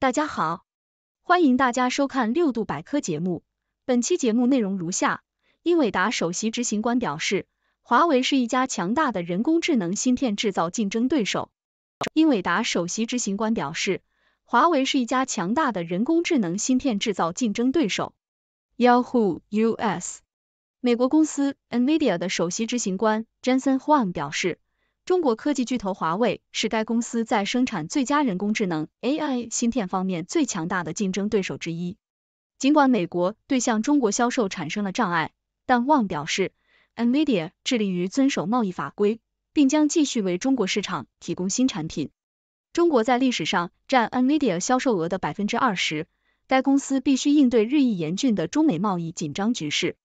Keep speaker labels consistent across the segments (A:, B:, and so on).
A: 大家好，欢迎大家收看六度百科节目。本期节目内容如下：英伟达首席执行官表示，华为是一家强大的人工智能芯片制造竞争对手。英伟达首席执行官表示，华为是一家强大的人工智能芯片制造竞争对手。Yahoo US，美国公司 Nvidia 的首席执行官 Jensen Huang 表示。中国科技巨头华为是该公司在生产最佳人工智能 AI 芯片方面最强大的竞争对手之一。尽管美国对向中国销售产生了障碍，但旺表示，NVIDIA 致力于遵守贸易法规，并将继续为中国市场提供新产品。中国在历史上占 NVIDIA 销售额的百分之二十，该公司必须应对日益严峻的中美贸易紧张局势。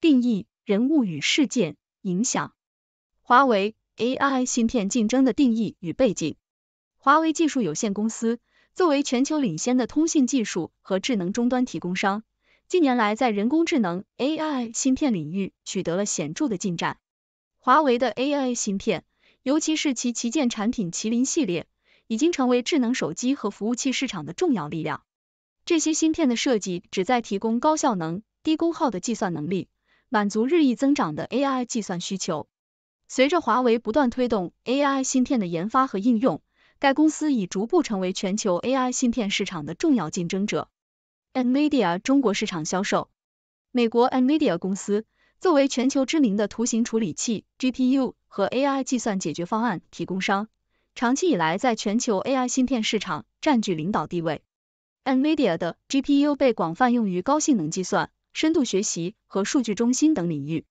A: 定义、人物与事件、影响：华为。AI 芯片竞争的定义与背景。华为技术有限公司作为全球领先的通信技术和智能终端提供商，近年来在人工智能 AI 芯片领域取得了显著的进展。华为的 AI 芯片，尤其是其旗舰产品麒麟系列，已经成为智能手机和服务器市场的重要力量。这些芯片的设计旨在提供高效能、低功耗的计算能力，满足日益增长的 AI 计算需求。随着华为不断推动 AI 芯片的研发和应用，该公司已逐步成为全球 AI 芯片市场的重要竞争者。NVIDIA 中国市场销售，美国 NVIDIA 公司作为全球知名的图形处理器 GPU 和 AI 计算解决方案提供商，长期以来在全球 AI 芯片市场占据领导地位。NVIDIA 的 GPU 被广泛用于高性能计算、深度学习和数据中心等领域，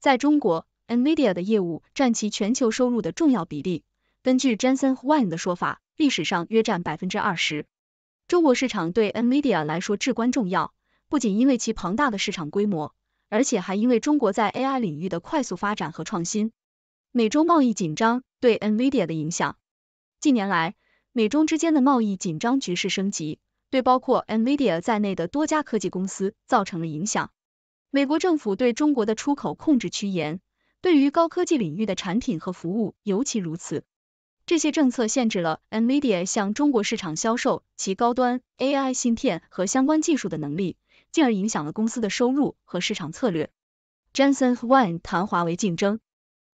A: 在中国。Nvidia 的业务占其全球收入的重要比例。根据 Jensen Huang 的说法，历史上约占百分之二十。中国市场对 Nvidia 来说至关重要，不仅因为其庞大的市场规模，而且还因为中国在 AI 领域的快速发展和创新。美中贸易紧张对 Nvidia 的影响。近年来，美中之间的贸易紧张局势升级，对包括 Nvidia 在内的多家科技公司造成了影响。美国政府对中国的出口控制趋严。对于高科技领域的产品和服务尤其如此，这些政策限制了 Nvidia 向中国市场销售其高端 AI 芯片和相关技术的能力，进而影响了公司的收入和市场策略。Jensen Huang 谈华为竞争。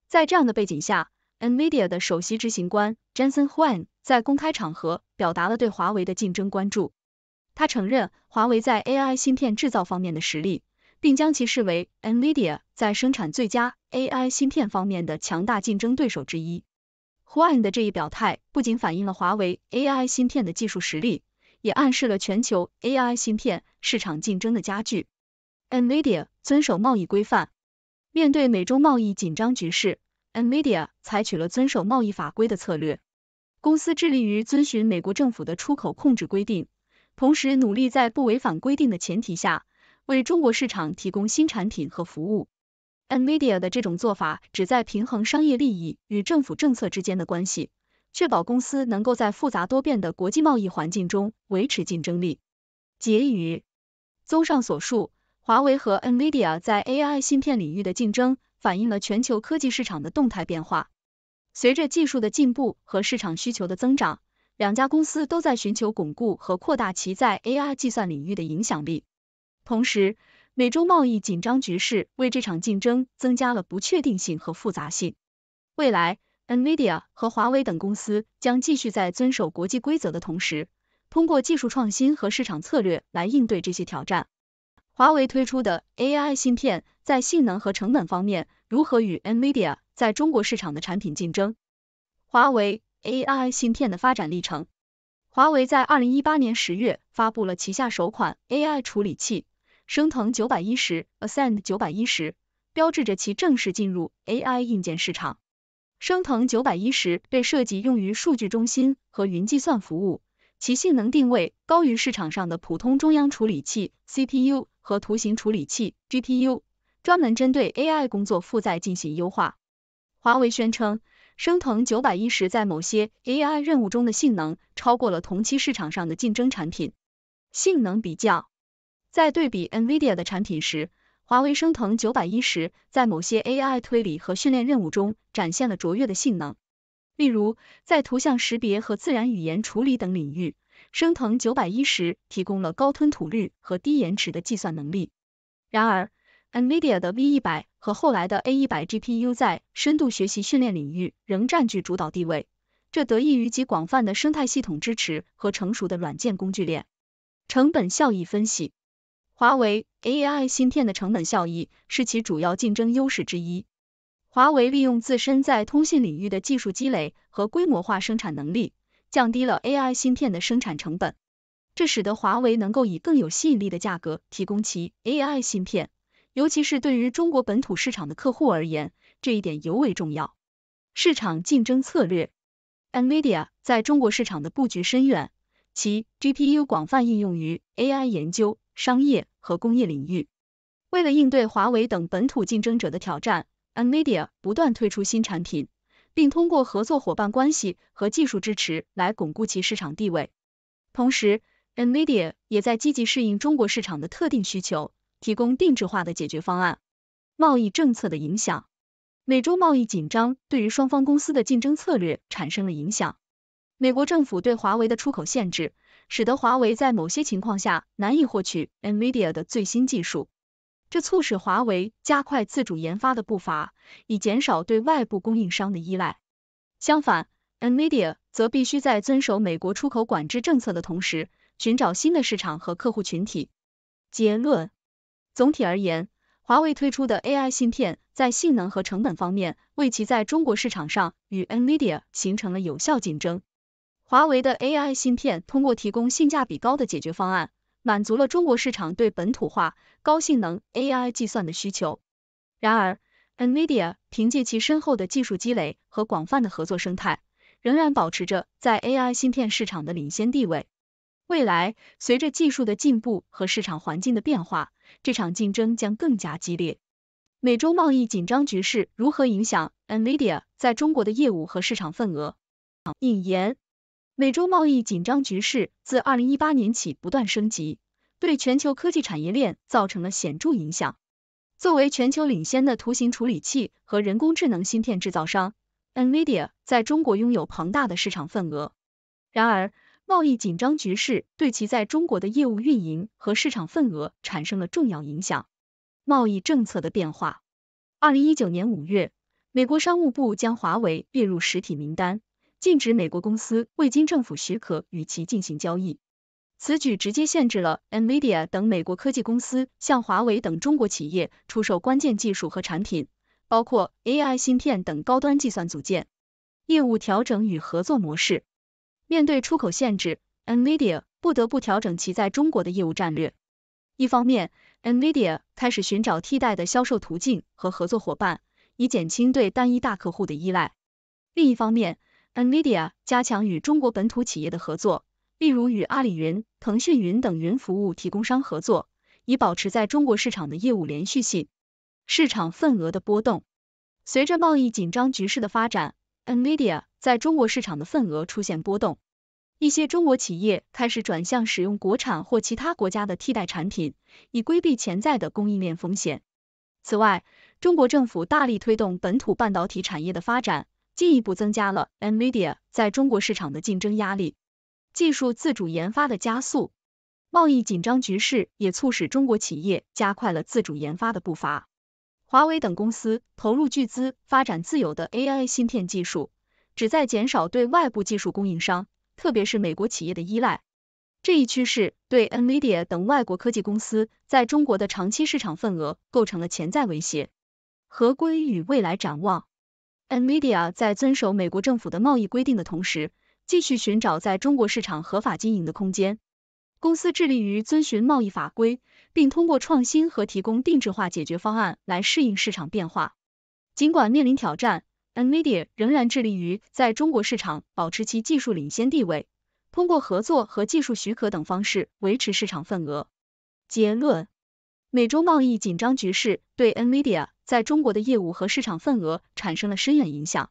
A: 在这样的背景下，Nvidia 的首席执行官 Jensen Huang 在公开场合表达了对华为的竞争关注。他承认华为在 AI 芯片制造方面的实力。并将其视为 NVIDIA 在生产最佳 AI 芯片方面的强大竞争对手之一。Huawei 的这一表态不仅反映了华为 AI 芯片的技术实力，也暗示了全球 AI 芯片市场竞争的加剧。NVIDIA 遵守贸易规范，面对美中贸易紧张局势，NVIDIA 采取了遵守贸易法规的策略。公司致力于遵循美国政府的出口控制规定，同时努力在不违反规定的前提下。为中国市场提供新产品和服务。NVIDIA 的这种做法旨在平衡商业利益与政府政策之间的关系，确保公司能够在复杂多变的国际贸易环境中维持竞争力。结语：综上所述，华为和 NVIDIA 在 AI 芯片领域的竞争反映了全球科技市场的动态变化。随着技术的进步和市场需求的增长，两家公司都在寻求巩固和扩大其在 AI 计算领域的影响力。同时，美中贸易紧张局势为这场竞争增加了不确定性和复杂性。未来，NVIDIA 和华为等公司将继续在遵守国际规则的同时，通过技术创新和市场策略来应对这些挑战。华为推出的 AI 芯片在性能和成本方面如何与 NVIDIA 在中国市场的产品竞争？华为 AI 芯片的发展历程。华为在二零一八年十月发布了旗下首款 AI 处理器。升腾九百一十，Ascend 九百一十，标志着其正式进入 AI 硬件市场。升腾九百一十被设计用于数据中心和云计算服务，其性能定位高于市场上的普通中央处理器 CPU 和图形处理器 GPU，专门针对 AI 工作负载进行优化。华为宣称，升腾九百一十在某些 AI 任务中的性能超过了同期市场上的竞争产品。性能比较。在对比 NVIDIA 的产品时，华为升腾九百一十在某些 AI 推理和训练任务中展现了卓越的性能，例如在图像识别和自然语言处理等领域，升腾九百一十提供了高吞吐率和低延迟的计算能力。然而，NVIDIA 的 V 一百和后来的 A 一百 GPU 在深度学习训练领域仍占据主导地位，这得益于其广泛的生态系统支持和成熟的软件工具链。成本效益分析。华为 AI 芯片的成本效益是其主要竞争优势之一。华为利用自身在通信领域的技术积累和规模化生产能力，降低了 AI 芯片的生产成本，这使得华为能够以更有吸引力的价格提供其 AI 芯片，尤其是对于中国本土市场的客户而言，这一点尤为重要。市场竞争策略，NVIDIA 在中国市场的布局深远，其 GPU 广泛应用于 AI 研究、商业。和工业领域。为了应对华为等本土竞争者的挑战，NVIDIA 不断推出新产品，并通过合作伙伴关系和技术支持来巩固其市场地位。同时，NVIDIA 也在积极适应中国市场的特定需求，提供定制化的解决方案。贸易政策的影响，美洲贸易紧张对于双方公司的竞争策略产生了影响。美国政府对华为的出口限制。使得华为在某些情况下难以获取 Nvidia 的最新技术，这促使华为加快自主研发的步伐，以减少对外部供应商的依赖。相反，Nvidia 则必须在遵守美国出口管制政策的同时，寻找新的市场和客户群体。结论：总体而言，华为推出的 AI 芯片在性能和成本方面，为其在中国市场上与 Nvidia 形成了有效竞争。华为的 AI 芯片通过提供性价比高的解决方案，满足了中国市场对本土化、高性能 AI 计算的需求。然而，NVIDIA 凭借其深厚的技术积累和广泛的合作生态，仍然保持着在 AI 芯片市场的领先地位。未来，随着技术的进步和市场环境的变化，这场竞争将更加激烈。美洲贸易紧张局势如何影响 NVIDIA 在中国的业务和市场份额？引言。美洲贸易紧张局势自2018年起不断升级，对全球科技产业链造成了显著影响。作为全球领先的图形处理器和人工智能芯片制造商，NVIDIA 在中国拥有庞大的市场份额。然而，贸易紧张局势对其在中国的业务运营和市场份额产生了重要影响。贸易政策的变化，2019年5月，美国商务部将华为列入实体名单。禁止美国公司未经政府许可与其进行交易。此举直接限制了 Nvidia 等美国科技公司向华为等中国企业出售关键技术和产品，包括 AI 芯片等高端计算组件。业务调整与合作模式。面对出口限制，Nvidia 不得不调整其在中国的业务战略。一方面，Nvidia 开始寻找替代的销售途径和合作伙伴，以减轻对单一大客户的依赖；另一方面，NVIDIA 加强与中国本土企业的合作，例如与阿里云、腾讯云等云服务提供商合作，以保持在中国市场的业务连续性。市场份额的波动，随着贸易紧张局势的发展，NVIDIA 在中国市场的份额出现波动。一些中国企业开始转向使用国产或其他国家的替代产品，以规避潜在的供应链风险。此外，中国政府大力推动本土半导体产业的发展。进一步增加了 Nvidia 在中国市场的竞争压力。技术自主研发的加速，贸易紧张局势也促使中国企业加快了自主研发的步伐。华为等公司投入巨资发展自有的 AI 芯片技术，旨在减少对外部技术供应商，特别是美国企业的依赖。这一趋势对 Nvidia 等外国科技公司在中国的长期市场份额构成了潜在威胁。合规与未来展望。NVIDIA 在遵守美国政府的贸易规定的同时，继续寻找在中国市场合法经营的空间。公司致力于遵循贸易法规，并通过创新和提供定制化解决方案来适应市场变化。尽管面临挑战，NVIDIA 仍然致力于在中国市场保持其技术领先地位，通过合作和技术许可等方式维持市场份额。结论：美洲贸易紧张局势对 NVIDIA。在中国的业务和市场份额产生了深远影响。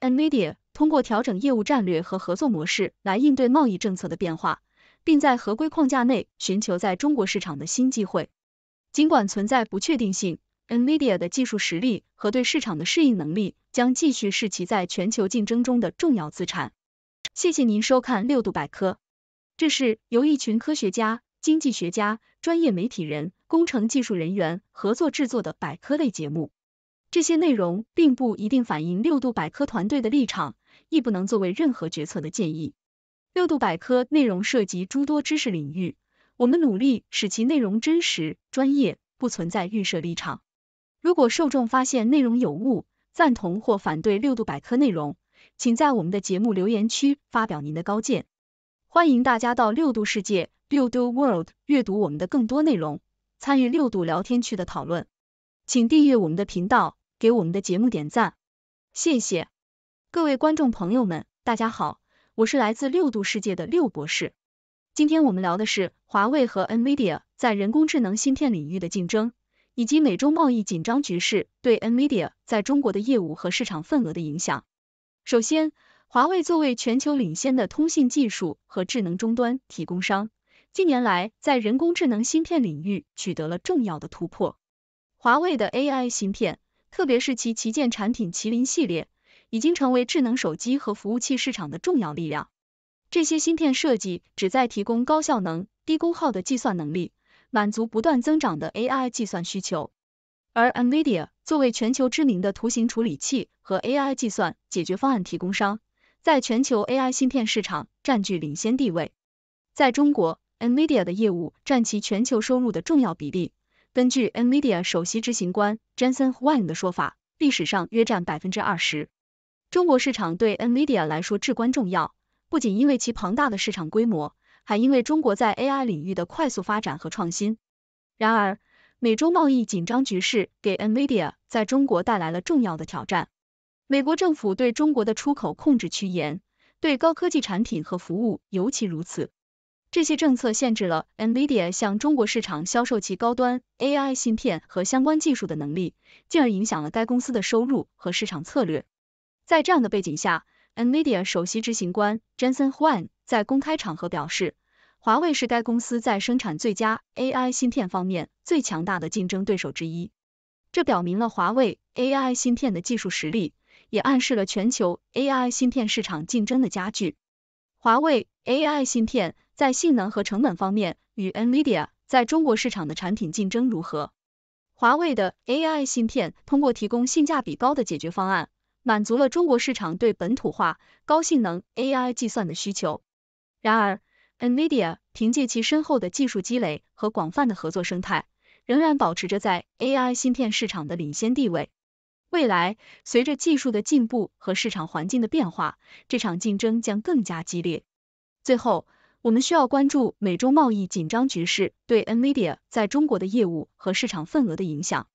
A: NVIDIA 通过调整业务战略和合作模式来应对贸易政策的变化，并在合规框架内寻求在中国市场的新机会。尽管存在不确定性，NVIDIA 的技术实力和对市场的适应能力将继续是其在全球竞争中的重要资产。谢谢您收看六度百科，这是由一群科学家。经济学家、专业媒体人、工程技术人员合作制作的百科类节目，这些内容并不一定反映六度百科团队的立场，亦不能作为任何决策的建议。六度百科内容涉及诸多知识领域，我们努力使其内容真实、专业，不存在预设立场。如果受众发现内容有误、赞同或反对六度百科内容，请在我们的节目留言区发表您的高见。欢迎大家到六度世界。六度 world 阅读我们的更多内容，参与六度聊天区的讨论，请订阅我们的频道，给我们的节目点赞，谢谢各位观众朋友们，大家好，我是来自六度世界的六博士。今天我们聊的是华为和 Nvidia 在人工智能芯片领域的竞争，以及美中贸易紧张局势对 Nvidia 在中国的业务和市场份额的影响。首先，华为作为全球领先的通信技术和智能终端提供商。近年来，在人工智能芯片领域取得了重要的突破。华为的 AI 芯片，特别是其旗舰产品麒麟系列，已经成为智能手机和服务器市场的重要力量。这些芯片设计旨在提供高效能、低功耗的计算能力，满足不断增长的 AI 计算需求。而 NVIDIA 作为全球知名的图形处理器和 AI 计算解决方案提供商，在全球 AI 芯片市场占据领先地位。在中国，NVIDIA 的业务占其全球收入的重要比例。根据 NVIDIA 首席执行官 Jensen Huang 的说法，历史上约占百分之二十。中国市场对 NVIDIA 来说至关重要，不仅因为其庞大的市场规模，还因为中国在 AI 领域的快速发展和创新。然而，美中贸易紧张局势给 NVIDIA 在中国带来了重要的挑战。美国政府对中国的出口控制趋严，对高科技产品和服务尤其如此。这些政策限制了 NVIDIA 向中国市场销售其高端 AI 芯片和相关技术的能力，进而影响了该公司的收入和市场策略。在这样的背景下，NVIDIA 首席执行官 Jensen Huang 在公开场合表示，华为是该公司在生产最佳 AI 芯片方面最强大的竞争对手之一。这表明了华为 AI 芯片的技术实力，也暗示了全球 AI 芯片市场竞争的加剧。华为 AI 芯片。在性能和成本方面，与 NVIDIA 在中国市场的产品竞争如何？华为的 AI 芯片通过提供性价比高的解决方案，满足了中国市场对本土化、高性能 AI 计算的需求。然而，NVIDIA 凭借其深厚的技术积累和广泛的合作生态，仍然保持着在 AI 芯片市场的领先地位。未来，随着技术的进步和市场环境的变化，这场竞争将更加激烈。最后。我们需要关注美中贸易紧张局势对 NVIDIA 在中国的业务和市场份额的影响。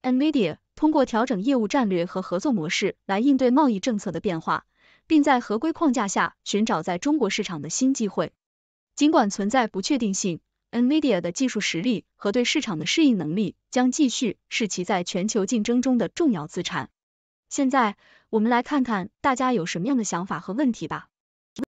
A: NVIDIA 通过调整业务战略和合作模式来应对贸易政策的变化，并在合规框架下寻找在中国市场的新机会。尽管存在不确定性，NVIDIA 的技术实力和对市场的适应能力将继续是其在全球竞争中的重要资产。现在，我们来看看大家有什么样的想法和问题吧。